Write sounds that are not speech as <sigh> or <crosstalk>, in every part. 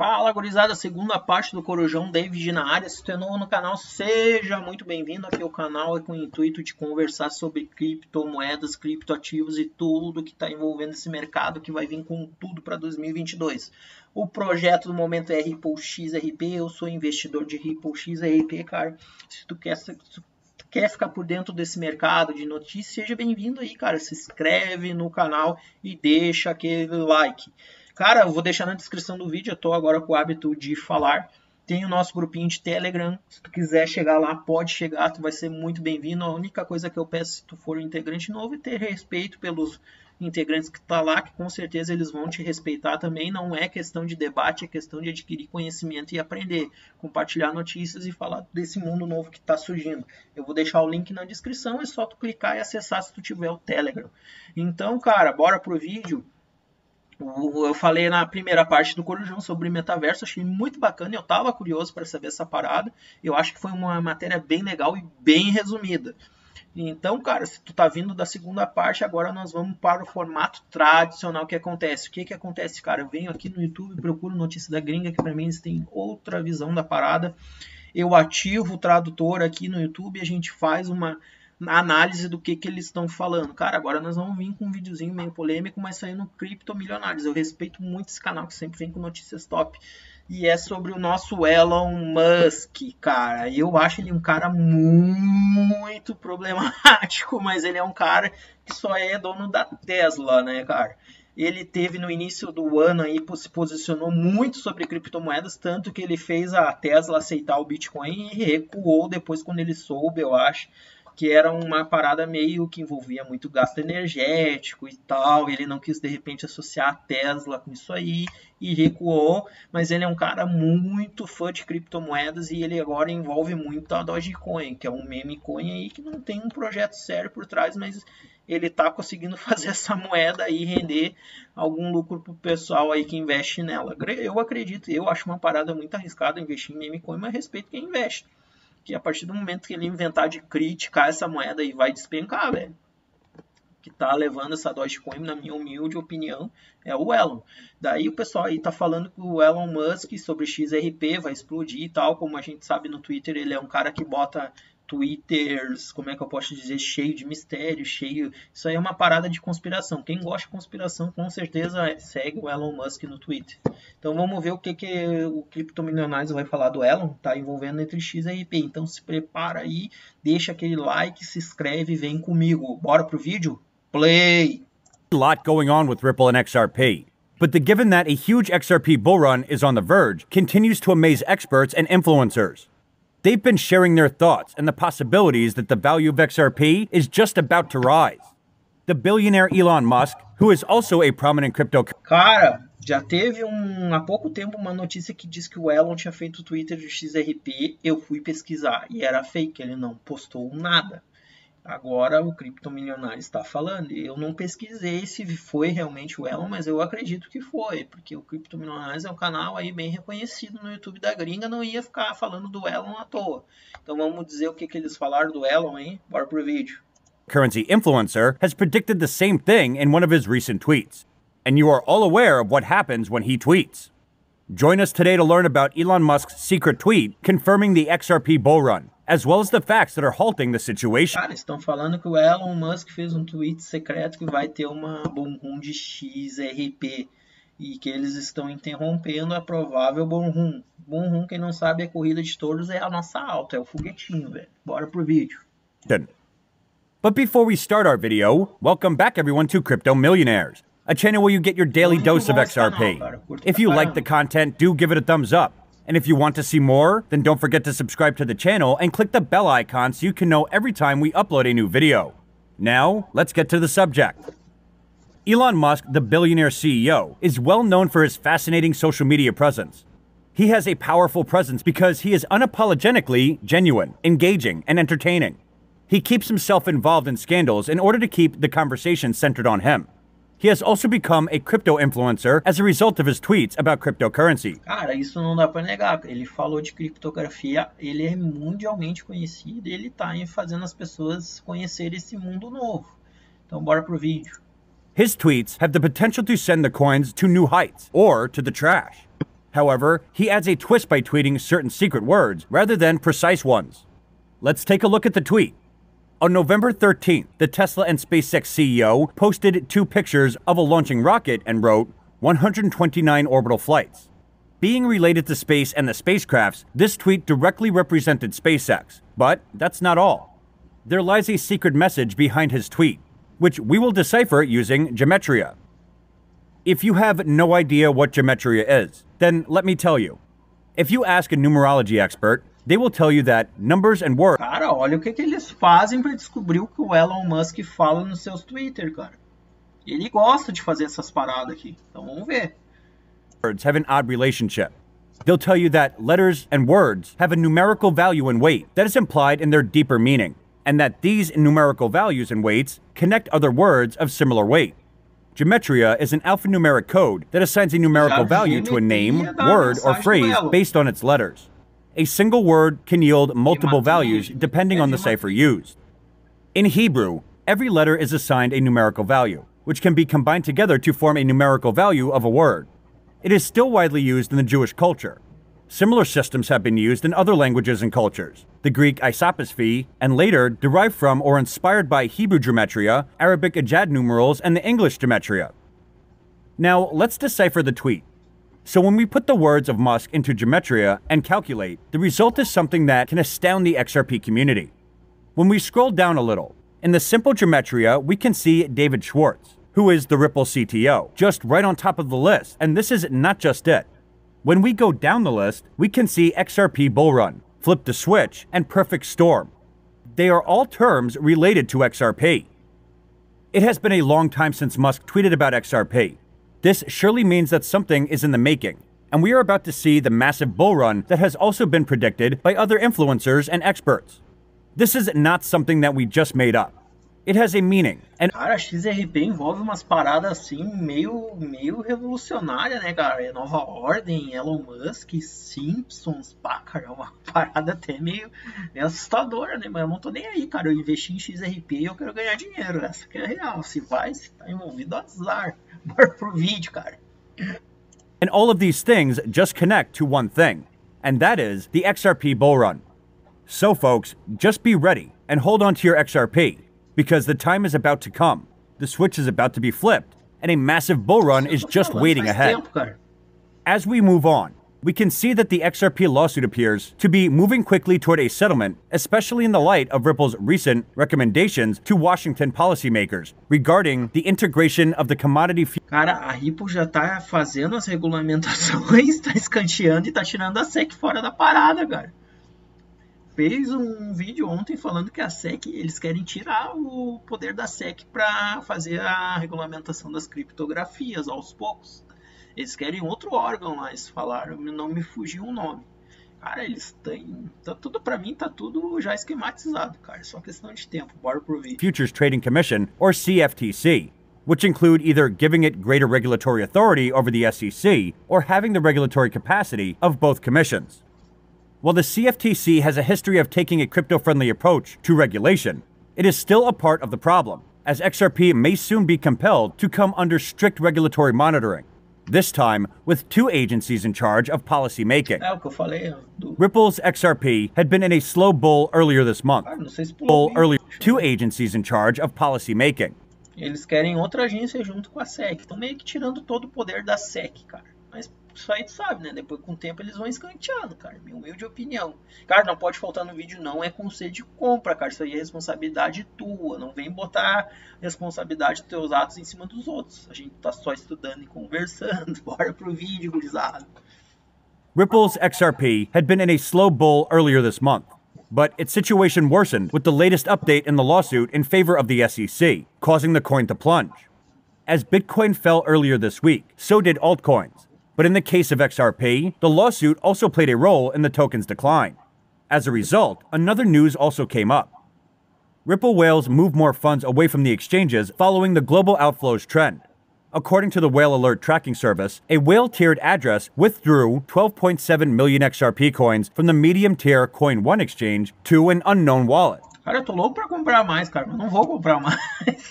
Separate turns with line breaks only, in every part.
Fala, gurizada, segunda parte do Corujão David na área. Se tu é novo no canal, seja muito bem-vindo. Aqui o canal é com o intuito de conversar sobre criptomoedas, criptoativos e tudo que está envolvendo esse mercado que vai vir com tudo para 2022. O projeto do momento é Ripple XRP. Eu sou investidor de Ripple XRP, cara. Se tu quer, se tu quer ficar por dentro desse mercado de notícias, seja bem-vindo aí, cara. Se inscreve no canal e deixa aquele like. Cara, eu vou deixar na descrição do vídeo, eu tô agora com o hábito de falar. Tem o nosso grupinho de Telegram, se tu quiser chegar lá, pode chegar, tu vai ser muito bem-vindo. A única coisa que eu peço se tu for um integrante novo é ter respeito pelos integrantes que tá lá, que com certeza eles vão te respeitar também. Não é questão de debate, é questão de adquirir conhecimento e aprender, compartilhar notícias e falar desse mundo novo que está surgindo. Eu vou deixar o link na descrição, é só tu clicar e acessar se tu tiver o Telegram. Então, cara, bora pro vídeo. Tipo, eu falei na primeira parte do Corujão sobre metaverso, achei muito bacana, eu estava curioso para saber essa parada. Eu acho que foi uma matéria bem legal e bem resumida. Então, cara, se tu tá vindo da segunda parte, agora nós vamos para o formato tradicional que acontece. O que que acontece, cara? Eu venho aqui no YouTube, procuro notícia da gringa, que para mim eles têm outra visão da parada. Eu ativo o tradutor aqui no YouTube, a gente faz uma análise do que, que eles estão falando. Cara, agora nós vamos vir com um videozinho meio polêmico, mas saindo cripto milionários. Eu respeito muito esse canal que sempre vem com notícias top. E é sobre o nosso Elon Musk, cara. Eu acho ele um cara muito problemático, <laughs> mas ele é um cara que só é dono da Tesla, né, cara? ele teve no início do ano aí se posicionou muito sobre criptomoedas, tanto que ele fez a Tesla aceitar o Bitcoin e recuou depois quando ele soube, eu acho que era uma parada meio que envolvia muito gasto energético e tal. ele não quis de repente associar a Tesla com isso aí e recuou. Mas ele é um cara muito fã de criptomoedas e ele agora envolve muito a Dogecoin, que é um meme coin aí que não tem um projeto sério por trás, mas ele está conseguindo <laughs> fazer essa moeda aí render algum lucro para o pessoal aí que investe nela. Eu acredito, eu acho uma parada muito arriscada investir em meme coin, mas respeito quem investe que a partir do momento que ele inventar de criticar essa moeda aí, vai despencar, velho. Que tá levando essa Dogecoin, na minha humilde opinião, é o Elon. Daí o pessoal aí tá falando que o Elon Musk sobre XRP vai explodir e tal. Como a gente sabe no Twitter, ele é um cara que bota Twitters, como é que eu posso dizer, cheio de mistério, cheio. Isso aí é uma parada de conspiração. Quem gosta de conspiração, com certeza é, segue o Elon Musk no Twitter. Então vamos ver o que, que o Criptomilionários vai falar do Elon, tá envolvendo entre X e IP. Então se prepara aí, deixa aquele like, se inscreve, vem comigo. Bora pro vídeo?
Play! A lot going on with Ripple and XRP. But the given that a huge XRP bull run is on the verge continues to amaze experts and influencers. They've been sharing their thoughts and the possibilities that the value of XRP is just about to rise. The billionaire Elon Musk, who is also a prominent crypto. Cara, já teve um, há pouco
tempo uma notícia que diz que o Elon tinha feito o Twitter de XRP. Eu fui pesquisar e era fake, ele não postou nada. Agora o criptomilionário está falando. Eu não pesquisei se foi realmente o Elon, mas eu acredito que foi, porque o Criptomilionários é um canal aí bem reconhecido no YouTube da gringa, não ia ficar falando do Elon à toa. Então vamos dizer o que, que eles falaram do Elon, hein? Bora pro vídeo.
Currency influencer has predicted the same thing in one of his recent tweets. And you are all aware of what happens when he tweets. Join us today to learn about Elon Musk's secret tweet confirming the XRP bull run as well as the facts that are halting the situation. Cara,
estão falando que o Elon Musk fez um tweet secreto que vai ter uma bomb de XRP e que eles estão interrompendo a provável bomb run. quem não sabe, é corrida de todos, é a nossa alta, é o foguetinho, velho. Bora pro vídeo.
Then, But before we start our video, welcome back everyone to Crypto Millionaires, a channel where you get your daily dose of XRP. If you like the content, do give it a thumbs up. And if you want to see more, then don't forget to subscribe to the channel and click the bell icon so you can know every time we upload a new video. Now, let's get to the subject. Elon Musk, the billionaire CEO, is well known for his fascinating social media presence. He has a powerful presence because he is unapologetically genuine, engaging, and entertaining. He keeps himself involved in scandals in order to keep the conversation centered on him. He has also become a crypto influencer as a result of his tweets about cryptocurrency.
Cara, isso não dá para negar. Ele falou de criptografia, ele é mundialmente conhecido, ele está fazendo as pessoas conhecerem esse mundo novo. Então bora pro vídeo.
His tweets have the potential to send the coins to new heights or to the trash. However, he adds a twist by tweeting certain secret words rather than precise ones. Let's take a look at the tweet. On November 13th, the Tesla and SpaceX CEO posted two pictures of a launching rocket and wrote 129 orbital flights. Being related to space and the spacecrafts, this tweet directly represented SpaceX. But that's not all. There lies a secret message behind his tweet, which we will decipher using Gematria. If you have no idea what Gematria is, then let me tell you. If you ask a numerology expert, they will tell you that numbers and words. Cara, olha o que, que eles fazem para descobrir o que o Elon Musk fala nos seus Twitter, cara.
Ele gosta de fazer essas paradas aqui. Então vamos ver.
Words have an odd relationship. They'll tell you that letters and words have a numerical value and weight that is implied in their deeper meaning, and that these numerical values and weights connect other words of similar weight. Gematria is an alphanumeric code that assigns a numerical value to a name, word, or phrase based on its letters a single word can yield multiple values depending on the cipher used. In Hebrew, every letter is assigned a numerical value, which can be combined together to form a numerical value of a word. It is still widely used in the Jewish culture. Similar systems have been used in other languages and cultures. The Greek isopsephy and later derived from or inspired by Hebrew gematria, Arabic Ajad numerals, and the English gematria. Now, let's decipher the tweet. So when we put the words of Musk into Gematria and calculate, the result is something that can astound the XRP community. When we scroll down a little, in the simple Gematria, we can see David Schwartz, who is the Ripple CTO, just right on top of the list, and this is not just it. When we go down the list, we can see XRP Bull Run, Flip the Switch, and Perfect Storm. They are all terms related to XRP. It has been a long time since Musk tweeted about XRP, this surely means that something is in the making. And we are about to see the massive bull run that has also been predicted by other influencers and experts. This is not something that we just made up. It has a meaning. And... Cara, XRP envolve umas paradas assim meio, meio revolucionária, né, cara? É Nova Ordem,
Elon Musk, Simpsons, pá, cara, é uma <laughs> parada até meio, meio assustadora, né? Mas eu não tô nem aí, cara. Eu investi em XRP e eu quero ganhar dinheiro. Essa que é real. Se vai, se tá envolvido, azar. <laughs> Bora pro vídeo, cara.
And all of these things just connect to one thing, and that is the XRP bull run. So, folks, just be ready and hold on to your XRP because the time is about to come. The switch is about to be flipped, and a massive bull run is just waiting ahead. As we move on, we can see that the XRP lawsuit appears to be moving quickly toward a settlement, especially in the light of Ripple's recent recommendations to Washington policymakers regarding the integration of the commodity Cara, a Ripple já tá fazendo as regulamentações, <laughs> tá
escanteando e tá tirando a SEC fora da parada, cara. fez um vídeo ontem falando que a SEC, eles querem tirar o poder da SEC para fazer a regulamentação das criptografias aos poucos. Eles querem outro órgão lá, eles falaram, não me fugiu o um nome. Cara, eles têm. Tá tudo para mim, tá tudo já esquematizado, cara. É só questão de tempo.
Bora pro vídeo. Futures Trading Commission, or CFTC. which include either giving it greater regulatory authority over the SEC or having the regulatory capacity of both commissions. While the CFTC has a history of taking a crypto friendly approach to regulation, it is still a part of the problem, as XRP may soon be compelled to come under strict regulatory monitoring, this time with two agencies in charge of policy making. Ripple's XRP had been in a slow bull earlier this month. Ah, bull earlier, two agencies in charge of policy making.
Eles querem outra agência junto com a SEC. Estão meio que tirando todo o poder da SEC, cara. Mas isso aí tu sabe, né? Depois, com o tempo, eles vão escanteando, cara. Minha humilde opinião. Cara, não pode faltar no vídeo, não é conselho de compra, cara. Isso aí é responsabilidade tua. Não vem botar responsabilidade dos teus atos em cima dos outros. A gente tá só estudando e conversando. <laughs> Bora pro vídeo, gurizada.
Ripple's XRP had been in a slow bull earlier this month. But its situation worsened with the latest update in the lawsuit in favor of the SEC, causing the coin to plunge. As Bitcoin fell earlier this week, so did altcoins, But in the case of XRP, the lawsuit also played a role in the token's decline. As a result, another news also came up. Ripple whales moved more funds away from the exchanges following the global outflows trend. According to the Whale Alert tracking service, a whale tiered address withdrew 12.7 million XRP coins from the medium tier Coin One exchange to an unknown wallet.
Cara, eu tô louco pra comprar mais, cara, não vou comprar mais.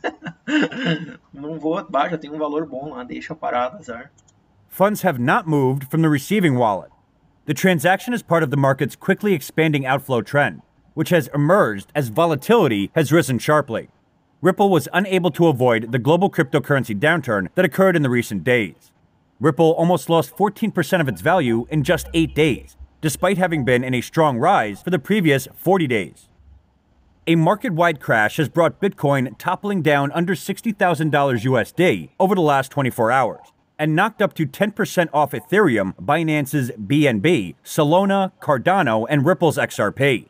<laughs> não vou, bah, já tem um valor bom lá, deixa a azar
funds have not moved from the receiving wallet. The transaction is part of the market's quickly expanding outflow trend, which has emerged as volatility has risen sharply. Ripple was unable to avoid the global cryptocurrency downturn that occurred in the recent days. Ripple almost lost 14% of its value in just eight days, despite having been in a strong rise for the previous 40 days. A market wide crash has brought Bitcoin toppling down under $60,000 USD over the last 24 hours and knocked up to 10% off Ethereum, Binance's BNB, Solana, Cardano, and Ripple's XRP.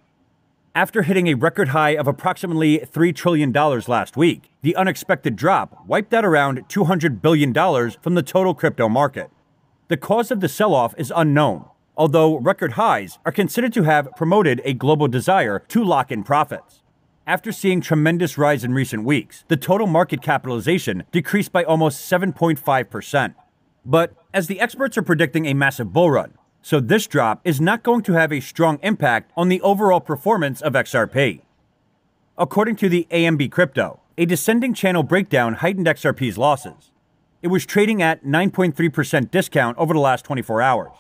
After hitting a record high of approximately $3 trillion last week, the unexpected drop wiped out around $200 billion from the total crypto market. The cause of the sell off is unknown, although record highs are considered to have promoted a global desire to lock in profits. After seeing tremendous rise in recent weeks, the total market capitalization decreased by almost 7.5%. But as the experts are predicting a massive bull run, so this drop is not going to have a strong impact on the overall performance of XRP. According to the AMB Crypto, a descending channel breakdown heightened XRP's losses. It was trading at 9.3% discount over the last 24 hours,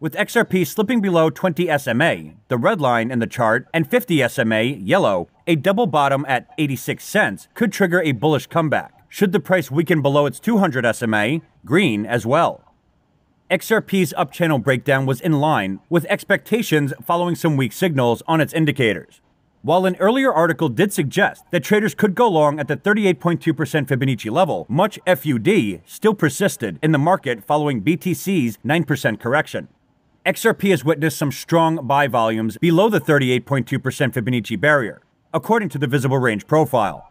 with XRP slipping below 20 SMA, the red line in the chart, and 50 SMA, yellow, a double bottom at 86 cents could trigger a bullish comeback. Should the price weaken below its 200 SMA, green as well. XRP's up-channel breakdown was in line with expectations following some weak signals on its indicators. While an earlier article did suggest that traders could go long at the 38.2% Fibonacci level, much FUD still persisted in the market following BTC's 9% correction. XRP has witnessed some strong buy volumes below the 38.2% Fibonacci barrier, according to the visible range profile.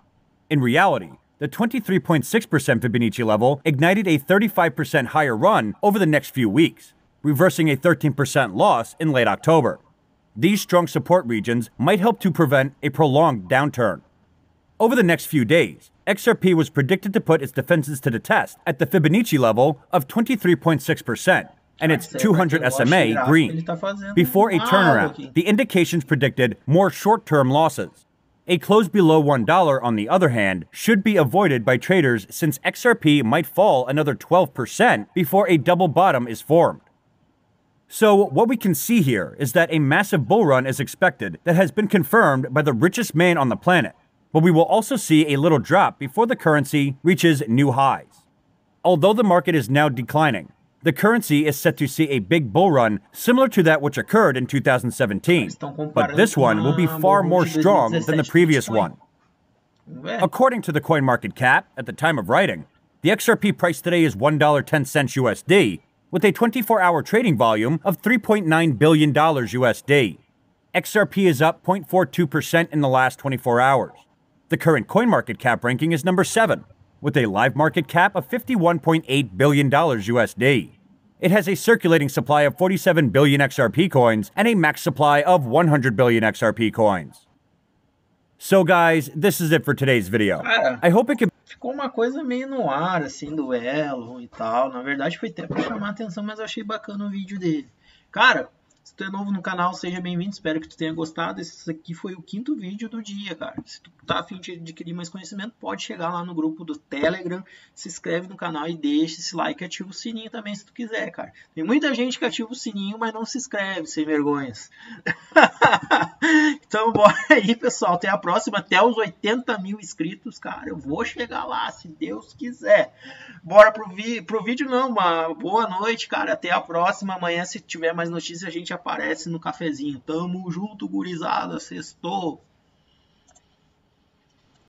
In reality, the 23.6% Fibonacci level ignited a 35% higher run over the next few weeks, reversing a 13% loss in late October. These strong support regions might help to prevent a prolonged downturn. Over the next few days, XRP was predicted to put its defenses to the test at the Fibonacci level of 23.6% and its 200 SMA green. Before a ah, turnaround, the indications predicted more short term losses. A close below $1, on the other hand, should be avoided by traders since XRP might fall another 12% before a double bottom is formed. So, what we can see here is that a massive bull run is expected that has been confirmed by the richest man on the planet, but we will also see a little drop before the currency reaches new highs. Although the market is now declining, the currency is set to see a big bull run similar to that which occurred in 2017, but this one will be far more strong than the previous one. According to the CoinMarketCap, at the time of writing, the XRP price today is $1.10 USD, with a 24 hour trading volume of $3.9 billion USD. XRP is up 0.42% in the last 24 hours. The current CoinMarketCap ranking is number 7, with a live market cap of $51.8 billion USD. It has a circulating supply of 47 billion XRP coins and a max supply of 100 billion XRP coins. So guys, this is it for today's video. Cara, I hope it can...
Ficou uma coisa meio no ar, assim, do Elon e tal. Na verdade, foi até pra chamar atenção, mas achei bacana o vídeo dele. Cara, tu é novo no canal, seja bem-vindo, espero que tu tenha gostado. Esse aqui foi o quinto vídeo do dia, cara. Se tu tá afim de adquirir mais conhecimento, pode chegar lá no grupo do Telegram, se inscreve no canal e deixa esse like e ativa o sininho também se tu quiser, cara. Tem muita gente que ativa o sininho, mas não se inscreve, sem vergonhas. <laughs> então bora aí, pessoal. Até a próxima, até os 80 mil inscritos, cara. Eu vou chegar lá, se Deus quiser. Bora pro, vi pro vídeo não, uma boa noite, cara. Até a próxima. Amanhã, se tiver mais notícias, a gente aparece aparece no cafezinho. Tamo junto, gurizada, sextou.